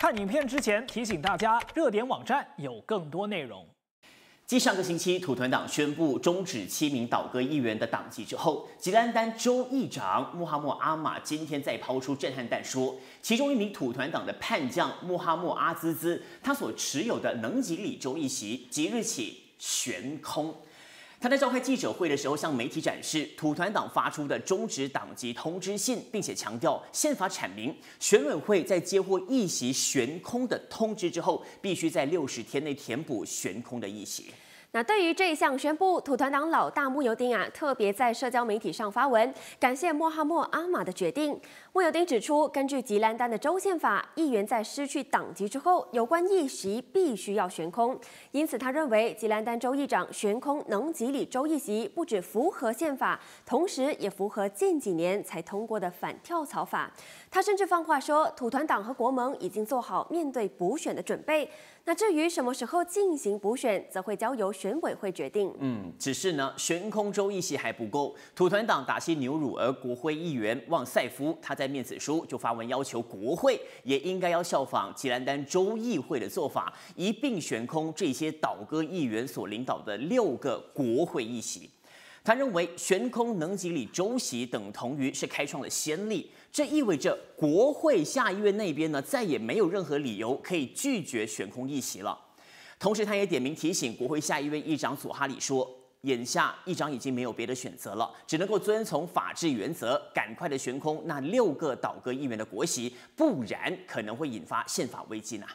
看影片之前提醒大家，热点网站有更多内容。继上个星期土团党宣布终止七名倒戈议员的党籍之后，吉兰丹州议长穆哈默阿玛今天再抛出震撼弹，说其中一名土团党的叛将穆哈默阿兹兹，他所持有的能吉里州议席即日起悬空。他在召开记者会的时候，向媒体展示土团党发出的终止党籍通知信，并且强调宪法阐明，选委会在接获议席悬空的通知之后，必须在六十天内填补悬空的议席。那对于这一项宣布，土团党老大穆尤丁啊，特别在社交媒体上发文，感谢莫哈默阿玛的决定。穆尤丁指出，根据吉兰丹的州宪法，议员在失去党籍之后，有关议席必须要悬空。因此，他认为吉兰丹州议长悬空能吉里州议席，不止符合宪法，同时也符合近几年才通过的反跳槽法。他甚至放话说，土团党和国盟已经做好面对补选的准备。那至于什么时候进行补选，则会交由。选委会决定，嗯，只是呢，悬空州议席还不够。土团党打些牛乳，而国会议员旺赛夫他在面子书就发文要求，国会也应该要效仿吉兰丹州议会的做法，一并悬空这些倒戈议员所领导的六个国会议席。他认为悬空能吉里州席等同于是开创了先例，这意味着国会下议院那边呢再也没有任何理由可以拒绝悬空议席了。同时，他也点名提醒国会下一位议长佐哈里说：“眼下，议长已经没有别的选择了，只能够遵从法治原则，赶快的悬空那六个倒戈议员的国席，不然可能会引发宪法危机呢。”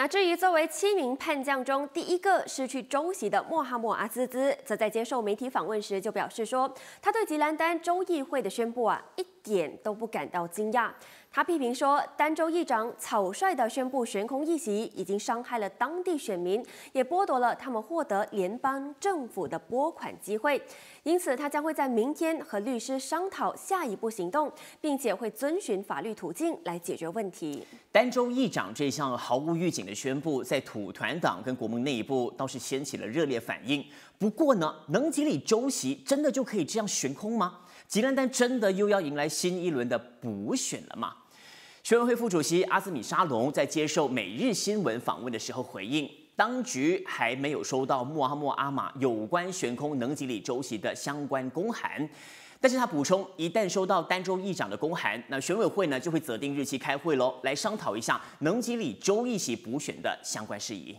那至于作为七名叛将中第一个失去周席的莫哈默阿兹兹，则在接受媒体访问时就表示说，他对吉兰丹州议会的宣布啊，一点都不感到惊讶。他批评说，丹州议长草率的宣布悬空议席，已经伤害了当地选民，也剥夺了他们获得联邦政府的拨款机会。因此，他将会在明天和律师商讨下一步行动，并且会遵循法律途径来解决问题。丹州议长这项毫无预警。宣布在土团党跟国盟内部倒是掀起了热烈反应。不过呢，能吉里州席真的就可以这样悬空吗？吉兰丹真的又要迎来新一轮的补选了吗？学委会副主席阿兹米沙龙在接受《每日新闻》访问的时候回应，当局还没有收到穆阿莫阿玛有关悬空能吉里州席的相关公函。但是他补充，一旦收到儋州议长的公函，那选委会呢就会择定日期开会喽，来商讨一下能吉里州议席补选的相关事宜。